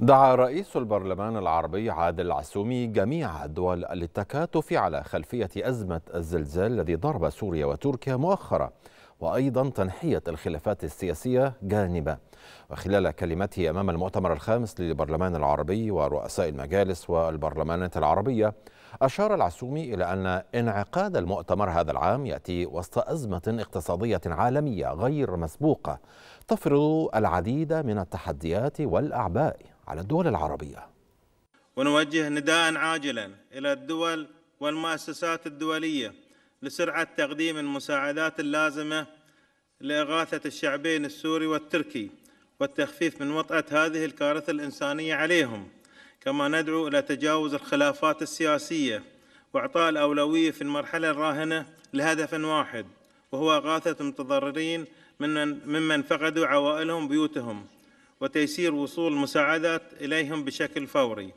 دعا رئيس البرلمان العربي عادل العسومي جميع الدول للتكاتف على خلفية أزمة الزلزال الذي ضرب سوريا وتركيا مؤخرا وأيضا تنحية الخلافات السياسية جانبا وخلال كلمته أمام المؤتمر الخامس للبرلمان العربي ورؤساء المجالس والبرلمانات العربية أشار العسومي إلى أن انعقاد المؤتمر هذا العام يأتي وسط أزمة اقتصادية عالمية غير مسبوقة تفرض العديد من التحديات والأعباء على الدول العربية ونوجه نداء عاجلا إلى الدول والمؤسسات الدولية لسرعة تقديم المساعدات اللازمة لإغاثة الشعبين السوري والتركي والتخفيف من وطأة هذه الكارثة الإنسانية عليهم كما ندعو إلى تجاوز الخلافات السياسية وإعطاء الأولوية في المرحلة الراهنة لهدف واحد وهو إغاثة المتضررين ممن فقدوا عوائلهم بيوتهم وتيسير وصول المساعدات إليهم بشكل فوري